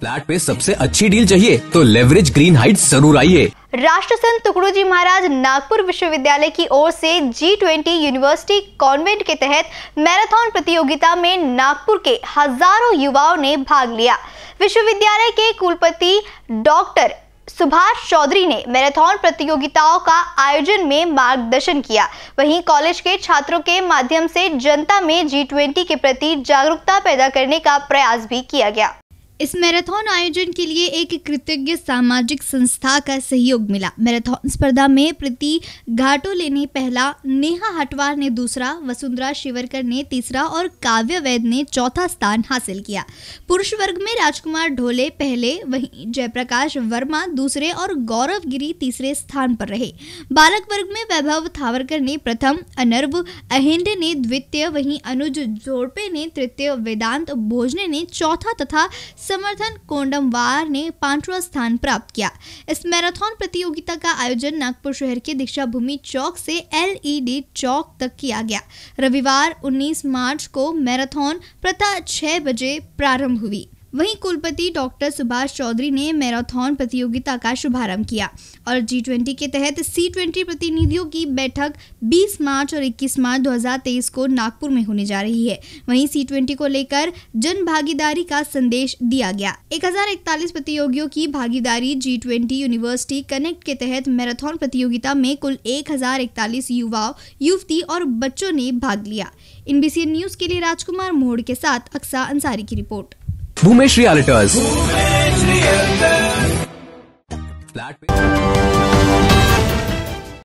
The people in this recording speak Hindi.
फ्लैट पे सबसे अच्छी डील चाहिए तो लेवरेज ग्रीन हाइट जरूर आइए राष्ट्र संत टुकड़ो जी महाराज नागपुर विश्वविद्यालय की ओर से जी ट्वेंटी यूनिवर्सिटी कॉन्वेंट के तहत मैराथन प्रतियोगिता में नागपुर के हजारों युवाओं ने भाग लिया विश्वविद्यालय के कुलपति डॉक्टर सुभाष चौधरी ने मैराथन प्रतियोगिताओं का आयोजन में मार्गदर्शन किया वहीं कॉलेज के छात्रों के माध्यम से जनता में जी ट्वेंटी के प्रति जागरूकता पैदा करने का प्रयास भी किया गया इस मैराथन आयोजन के लिए एक कृतज्ञ सामाजिक संस्था का सहयोग मिला मैराथन स्पर्धा में प्रीति घाटोले ने पहला नेहा हटवार ने दूसरा वसुंधरा शिवरकर ने तीसरा और काव्य वैद ने चौथा स्थान हासिल किया पुरुष वर्ग में राजकुमार ढोले पहले वहीं जयप्रकाश वर्मा दूसरे और गौरव गिरी तीसरे स्थान पर रहे बालक वर्ग में वैभव थावरकर ने प्रथम अनर्व अहिंद ने द्वितीय वहीं अनुज जोड़पे ने तृतीय वेदांत भोजने ने चौथा तथा समर्थन कोंडमवार ने पांचवा स्थान प्राप्त किया इस मैराथन प्रतियोगिता का आयोजन नागपुर शहर के दीक्षा भूमि चौक से एलईडी चौक तक किया गया रविवार 19 मार्च को मैराथन प्रथा 6 बजे प्रारंभ हुई वहीं कुलपति डॉक्टर सुभाष चौधरी ने मैराथन प्रतियोगिता का शुभारंभ किया और जी ट्वेंटी के तहत सी ट्वेंटी प्रतिनिधियों की बैठक 20 मार्च और 21 मार्च 2023 को नागपुर में होने जा रही है वहीं सी ट्वेंटी को लेकर जन भागीदारी का संदेश दिया गया एक प्रतियोगियों की भागीदारी जी ट्वेंटी यूनिवर्सिटी कनेक्ट के तहत मैराथन प्रतियोगिता में कुल एक युवाओं युवती और बच्चों ने भाग लिया इन न्यूज के लिए राजकुमार मोड़ के साथ अक्सा अंसारी की रिपोर्ट भूमेश रियालिटर्स फ्लैट